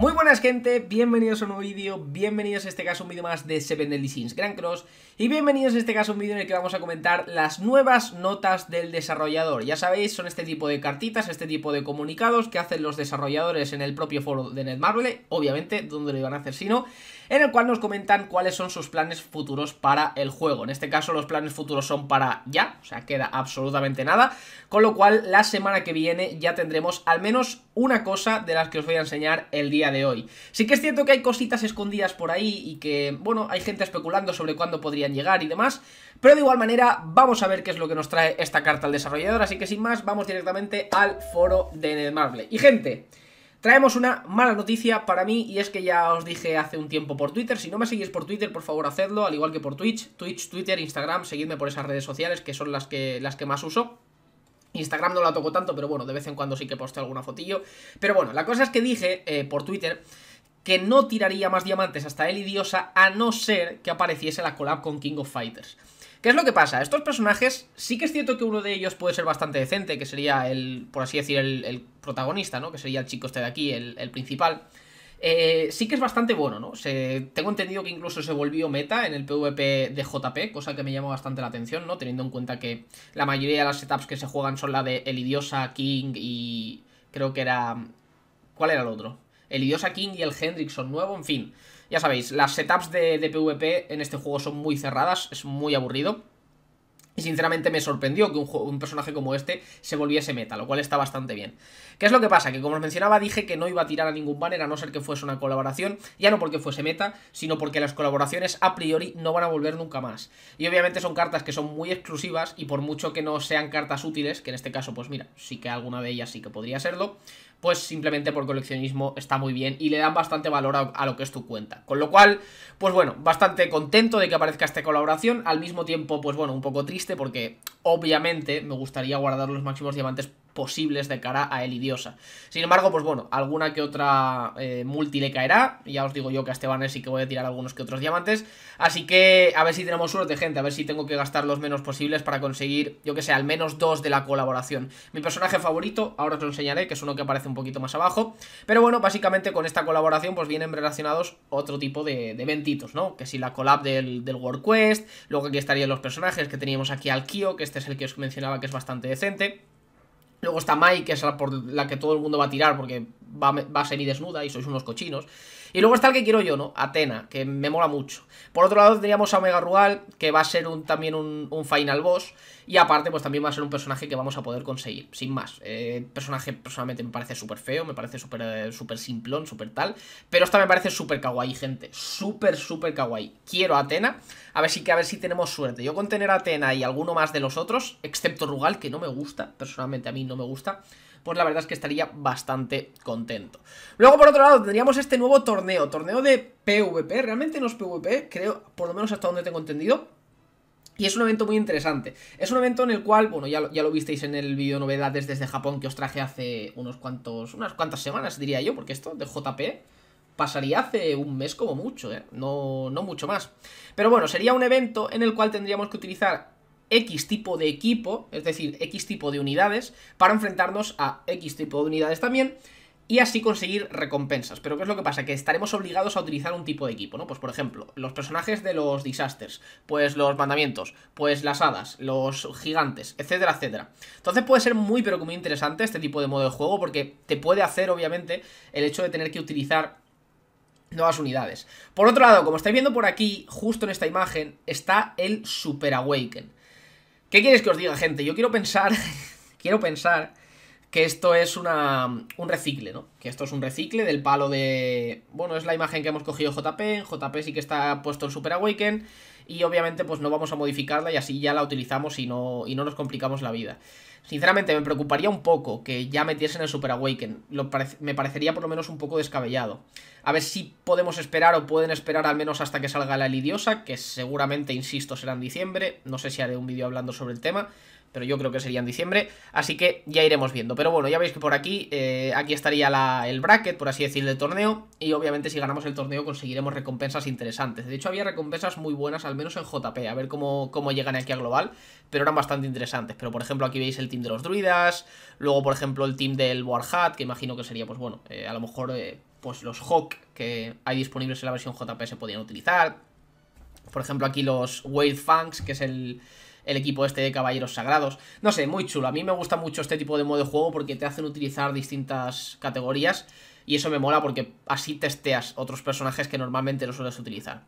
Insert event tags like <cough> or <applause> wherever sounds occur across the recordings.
Muy buenas gente, bienvenidos a un nuevo vídeo, bienvenidos en este caso un vídeo más de Seven Deadly Grand Cross y bienvenidos en este caso un vídeo en el que vamos a comentar las nuevas notas del desarrollador. Ya sabéis, son este tipo de cartitas, este tipo de comunicados que hacen los desarrolladores en el propio foro de Netmarble, obviamente, donde lo iban a hacer si no en el cual nos comentan cuáles son sus planes futuros para el juego. En este caso los planes futuros son para ya, o sea, queda absolutamente nada, con lo cual la semana que viene ya tendremos al menos una cosa de las que os voy a enseñar el día de hoy. Sí que es cierto que hay cositas escondidas por ahí y que, bueno, hay gente especulando sobre cuándo podrían llegar y demás, pero de igual manera vamos a ver qué es lo que nos trae esta carta al desarrollador, así que sin más vamos directamente al foro de Marvel. Y gente... Traemos una mala noticia para mí y es que ya os dije hace un tiempo por Twitter, si no me seguís por Twitter por favor hacedlo, al igual que por Twitch, Twitch, Twitter, Instagram, seguidme por esas redes sociales que son las que, las que más uso. Instagram no la toco tanto, pero bueno, de vez en cuando sí que posteo alguna fotillo. Pero bueno, la cosa es que dije eh, por Twitter que no tiraría más diamantes hasta él idiosa, a no ser que apareciese la collab con King of Fighters. ¿Qué es lo que pasa? Estos personajes, sí que es cierto que uno de ellos puede ser bastante decente, que sería el, por así decir, el, protagonista, ¿no? Que sería el chico este de aquí, el, principal. Eh, sí que es bastante bueno, ¿no? tengo entendido que incluso se volvió meta en el PvP de JP, cosa que me llamó bastante la atención, ¿no? Teniendo en cuenta que la mayoría de las setups que se juegan son la de Elidiosa, King y... Creo que era... ¿Cuál era el otro? el Elidiosa, King y el Hendrickson nuevo, en fin... Ya sabéis, las setups de, de PvP en este juego son muy cerradas, es muy aburrido. Y sinceramente me sorprendió que un, personaje como este se volviese meta, lo cual está bastante bien. ¿Qué es lo que pasa? Que como os mencionaba dije que no iba a tirar a ningún banner a no ser que fuese una colaboración, ya no porque fuese meta, sino porque las colaboraciones a priori no van a volver nunca más. Y obviamente son cartas que son muy exclusivas y por mucho que no sean cartas útiles, que en este caso pues mira, sí que alguna de ellas sí que podría serlo, pues simplemente por coleccionismo está muy bien y le dan bastante valor a, lo que es tu cuenta. Con lo cual, pues bueno, bastante contento de que aparezca esta colaboración, al mismo tiempo pues bueno, un poco triste porque obviamente me gustaría guardar los máximos diamantes posibles de cara a Elidiosa. Sin embargo, pues bueno, alguna que otra eh, multi le caerá. Ya os digo yo que a Esteban sí que voy a tirar algunos que otros diamantes. Así que a ver si tenemos suerte, gente. A ver si tengo que gastar los menos posibles para conseguir, yo que sé, al menos dos de la colaboración. Mi personaje favorito, ahora os lo enseñaré, que es uno que aparece un poquito más abajo. Pero bueno, básicamente con esta colaboración pues vienen relacionados otro tipo de, de eventitos, ¿no? Que si la collab del, del World Quest, luego aquí estarían los personajes que teníamos aquí al Kyo, que este es el que os mencionaba que es bastante decente. Luego está Mike que es la por la que todo el mundo va a tirar porque va, va desnuda y sois unos cochinos. Y luego está el que quiero yo, ¿no? Atena, que me mola mucho. Por otro lado tendríamos a Omega Rugal, que va a ser también un, final boss. Y aparte, pues también va a ser un personaje que vamos a poder conseguir, sin más. Eh, personaje personalmente me parece súper feo, me parece eh, súper simplón, súper tal. Pero esta me parece súper kawaii, gente. Súper, súper kawaii. Quiero Atena. A ver si que a ver si tenemos suerte. Yo con tener a Atena y alguno más de los otros, excepto Rugal, que no me gusta, personalmente a mí no me gusta pues la verdad es que estaría bastante contento. Luego, por otro lado, tendríamos este nuevo torneo, torneo de PvP, realmente no es PvP, creo, por lo menos hasta donde tengo entendido, y es un evento muy interesante. Es un evento en el cual, bueno, ya lo, ya lo visteis en el vídeo novedades desde Japón que os traje hace unos cuantos, unas cuantas semanas, diría yo, porque esto de JP pasaría hace un mes como mucho, ¿eh? no, no mucho más. Pero bueno, sería un evento en el cual tendríamos que utilizar X tipo de equipo, es decir, X tipo de unidades, para enfrentarnos a X tipo de unidades también, y así conseguir recompensas. Pero ¿qué es lo que pasa? Que estaremos obligados a utilizar un tipo de equipo, ¿no? Pues por ejemplo, los personajes de los disasters, pues los mandamientos, pues las hadas, los gigantes, etcétera, etcétera. Entonces puede ser muy pero que muy interesante este tipo de modo de juego porque te puede hacer obviamente el hecho de tener que utilizar nuevas unidades. Por otro lado, como estáis viendo por aquí, justo en esta imagen, está el Super Awaken. ¿Qué quieres que os diga, gente? Yo quiero pensar, <laughs> quiero pensar que esto es una, un recicle, ¿no? Que esto es un recicle del palo de... Bueno, es la imagen que hemos cogido JP, JP sí que está puesto en Super Awaken, y obviamente pues no vamos a modificarla y así ya la utilizamos y y no nos complicamos la vida. Sinceramente, me preocuparía un poco que ya metiesen el Super Awaken. me parecería por lo menos un poco descabellado. A ver si podemos esperar o pueden esperar al menos hasta que salga la Lidiosa, que seguramente, insisto, será en diciembre. No sé si haré un vídeo hablando sobre el tema pero yo creo que sería en diciembre, así que ya iremos viendo. Pero bueno, ya veis que por aquí, eh, aquí estaría el bracket, por así decir, del torneo, y obviamente si ganamos el torneo conseguiremos recompensas interesantes. De hecho, había recompensas muy buenas, al menos en JP, a ver cómo, llegan aquí a Global, pero eran bastante interesantes. Pero por ejemplo, aquí veis el team de los druidas, luego por ejemplo el team del Warhat, que imagino que sería, pues bueno, eh, a lo mejor... Eh, pues los Hawk que hay disponibles en la versión JP se podían utilizar, por ejemplo, aquí los Wave Funks, que es el, el equipo este de caballeros sagrados. No sé, muy chulo. A mí me gusta mucho este tipo de modo de juego porque te hacen utilizar distintas categorías y eso me mola porque así testeas otros personajes que normalmente no sueles utilizar.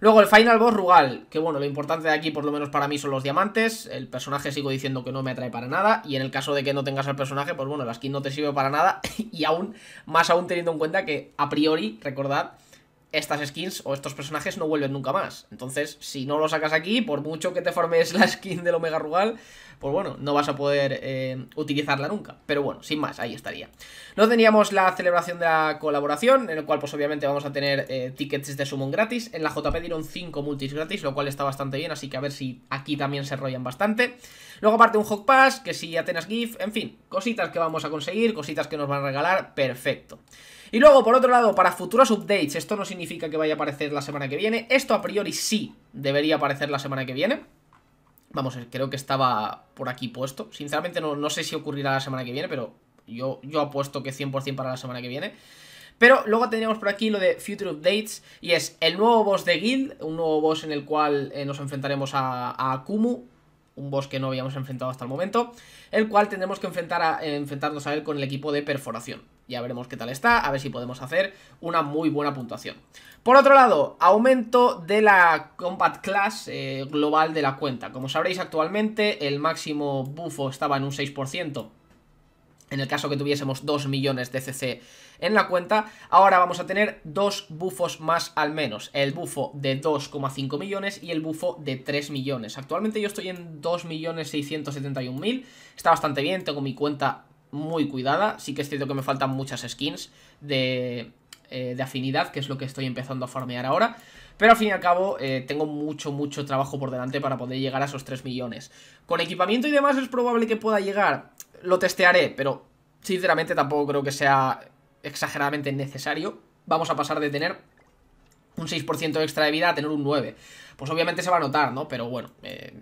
Luego el Final Boss Rugal, que bueno, lo importante de aquí por lo menos para mí son los diamantes, el personaje sigo diciendo que no me atrae para nada y en el caso de que no tengas al personaje, pues bueno, la skin no te sirve para nada <laughs> y aún, más aún teniendo en cuenta que a priori, recordad, estas skins o estos personajes no vuelven nunca más. Entonces, si no lo sacas aquí, por mucho que te formes <laughs> la skin del Omega Rugal, pues bueno, no vas a poder eh, utilizarla nunca. Pero bueno, sin más, ahí estaría. No teníamos la celebración de la colaboración, en el cual pues obviamente vamos a tener eh, tickets de Summon gratis. En la JP dieron 5 multis gratis, lo cual está bastante bien, así que a ver si aquí también se rollan bastante. Luego aparte un Hawk Pass, que si Atenas GIF, en fin, cositas que vamos a conseguir, cositas que nos van a regalar, perfecto. Y luego, por otro lado, para futuros updates, esto no significa que vaya a aparecer la semana que viene. Esto a priori sí debería aparecer la semana que viene. Vamos, eh, creo que estaba por aquí puesto. Sinceramente no, no sé si ocurrirá la semana que viene, pero yo, yo apuesto que 100% para la semana que viene. Pero luego tenemos por aquí lo de Future Updates, y es el nuevo boss de Guild, un nuevo boss en el cual eh, nos enfrentaremos a, a Akumu, un boss que no habíamos enfrentado hasta el momento, el cual tendremos que enfrentar enfrentarnos a él con el equipo de perforación ya veremos qué tal está, a ver si podemos hacer una muy buena puntuación. Por otro lado, aumento de la Combat Class eh, global de la cuenta. Como sabréis actualmente, el máximo bufo estaba en un 6%, en el caso que tuviésemos 2 millones de CC en la cuenta, ahora vamos a tener dos bufos más al menos, el bufo de 2,5 millones y el bufo de 3 millones. Actualmente yo estoy en 2.671.000, está bastante bien, tengo mi cuenta muy cuidada. Sí que es cierto que me faltan muchas skins de, eh, de afinidad, que es lo que estoy empezando a farmear ahora. Pero al fin y al cabo eh, tengo mucho, mucho trabajo por delante para poder llegar a esos 3 millones. Con equipamiento y demás es probable que pueda llegar. Lo testearé, pero sinceramente tampoco creo que sea exageradamente necesario. Vamos a pasar de tener un 6% extra de vida a tener un 9. Pues obviamente se va a notar, ¿no? Pero bueno, eh,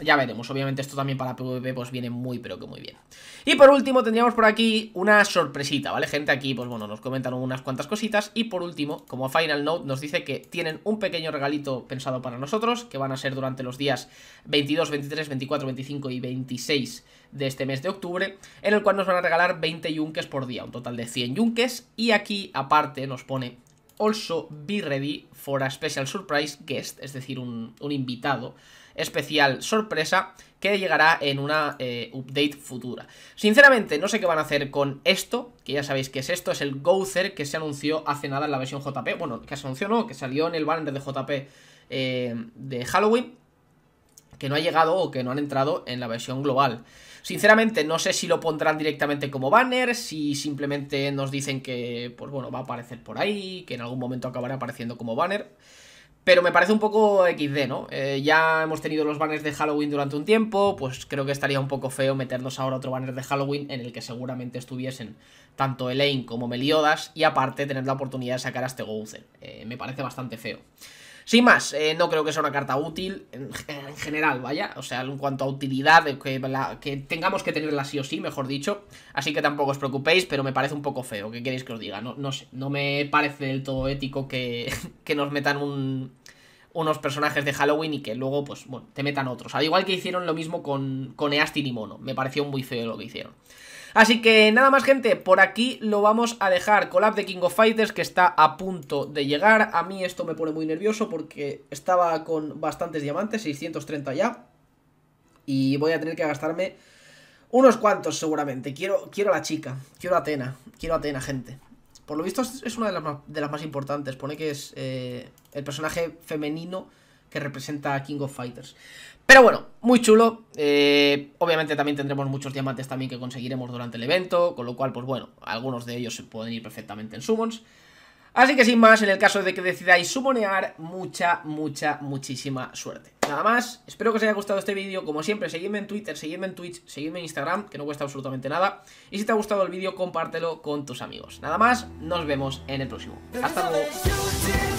ya veremos, obviamente esto también para PvP pues viene muy pero que muy bien Y por último tendríamos por aquí una sorpresita, ¿vale? Gente aquí pues bueno, nos comentan unas cuantas cositas Y por último, como Final Note nos dice que tienen un pequeño regalito pensado para nosotros Que van a ser durante los días 22, 23, 24, 25 y 26 de este mes de octubre En el cual nos van a regalar 20 yunques por día, un total de 100 yunques Y aquí aparte nos pone Also be ready for a special surprise guest, es decir, un invitado especial sorpresa que llegará en una eh, update futura. Sinceramente, no sé qué van a hacer con esto, que ya sabéis que es esto, es el Gozer que se anunció hace nada en la versión JP, bueno, que se anunció no, que salió en el banner de JP eh, de Halloween, que no ha llegado o que no han entrado en la versión global. Sinceramente, no sé si lo pondrán directamente como banner, si simplemente nos dicen que, pues bueno, va a aparecer por ahí, que en algún momento acabará apareciendo como banner. Pero me parece un poco XD, ¿no? Eh, ya hemos tenido los banners de Halloween durante un tiempo, pues creo que estaría un poco feo meternos ahora otro banner de Halloween en el que seguramente estuviesen tanto Elaine como Meliodas y aparte tener la oportunidad de sacar a este Gouzen. Eh, me parece bastante feo. Sin más, eh, no creo que sea una carta útil en, general, vaya. O sea, en cuanto a utilidad, que, tengamos que tenerla sí o sí, mejor dicho. Así que tampoco os preocupéis, pero me parece un poco feo. ¿Qué queréis que os diga? No, sé, no me parece del todo ético que <laughs> nos metan un, unos personajes de Halloween y que luego, pues, bueno, te metan otros. Al igual que hicieron lo mismo con, con Eastin y Mono. Me pareció muy feo lo que hicieron. Así que nada más gente, por aquí lo vamos a dejar. Collab de King of Fighters que está a punto de llegar. A mí esto me pone muy nervioso porque estaba con bastantes diamantes, 630 ya. Y voy a tener que gastarme unos cuantos seguramente. Quiero, quiero a la chica, quiero a Atena, quiero a Atena gente. Por lo visto es una de las más, importantes. Pone que es eh, el personaje femenino que representa a King of Fighters. Pero bueno, muy chulo. Eh, obviamente también tendremos muchos diamantes también que conseguiremos durante el evento. Con lo cual, pues bueno, algunos de ellos se pueden ir perfectamente en summons. Así que sin más, en el caso de que decidáis sumonear, mucha, mucha, muchísima suerte. Nada más, espero que os haya gustado este vídeo, como siempre, seguidme en Twitter, seguidme en Twitch, seguidme en Instagram, que no cuesta absolutamente nada. Y si te ha gustado el vídeo, compártelo con tus amigos. Nada más, nos vemos en el próximo. Hasta luego.